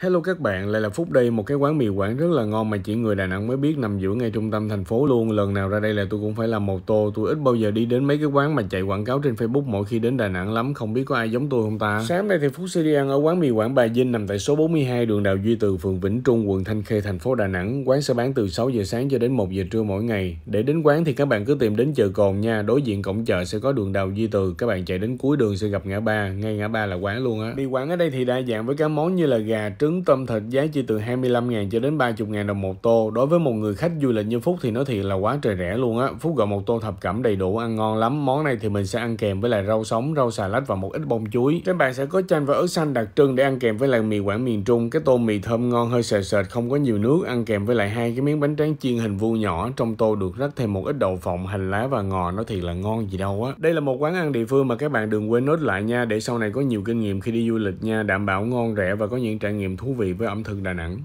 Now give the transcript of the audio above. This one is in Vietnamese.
Hello các bạn, lại là Phúc đây, một cái quán mì Quảng rất là ngon mà chỉ người Đà Nẵng mới biết nằm giữa ngay trung tâm thành phố luôn. Lần nào ra đây là tôi cũng phải làm một tô, tôi ít bao giờ đi đến mấy cái quán mà chạy quảng cáo trên Facebook mỗi khi đến Đà Nẵng lắm, không biết có ai giống tôi không ta. Sáng nay thì Phúc sẽ đi ăn ở quán mì Quảng Bà Vinh nằm tại số 42 đường Đào Duy Từ, phường Vĩnh Trung, quận Thanh Khê, thành phố Đà Nẵng. Quán sẽ bán từ 6 giờ sáng cho đến 1 giờ trưa mỗi ngày. Để đến quán thì các bạn cứ tìm đến chợ Cồn nha, đối diện cổng chợ sẽ có đường Đào Duy Từ, các bạn chạy đến cuối đường sẽ gặp ngã ba, ngay ngã ba là quán luôn á. Đi quán ở đây thì đa dạng với các món như là gà, trứng trứng tôm thịt giá chỉ từ 25.000 cho đến 30.000 đồng một tô. Đối với một người khách du lịch như Phúc thì nói thiệt là quá trời rẻ luôn á. Phúc gọi một tô thập cẩm đầy đủ ăn ngon lắm. Món này thì mình sẽ ăn kèm với lại rau sống, rau xà lách và một ít bông chuối. Trên bàn sẽ có chanh và ớt xanh đặc trưng để ăn kèm với lại mì quảng miền Trung. Cái tô mì thơm ngon hơi sệt sệt không có nhiều nước, ăn kèm với lại hai cái miếng bánh tráng chiên hình vuông nhỏ. Trong tô được rắc thêm một ít đậu phộng, hành lá và ngò nó thiệt là ngon gì đâu á. Đây là một quán ăn địa phương mà các bạn đừng quên nốt lại nha để sau này có nhiều kinh nghiệm khi đi du lịch nha, đảm bảo ngon rẻ và có những trải nghiệm thú vị với ẩm thực Đà Nẵng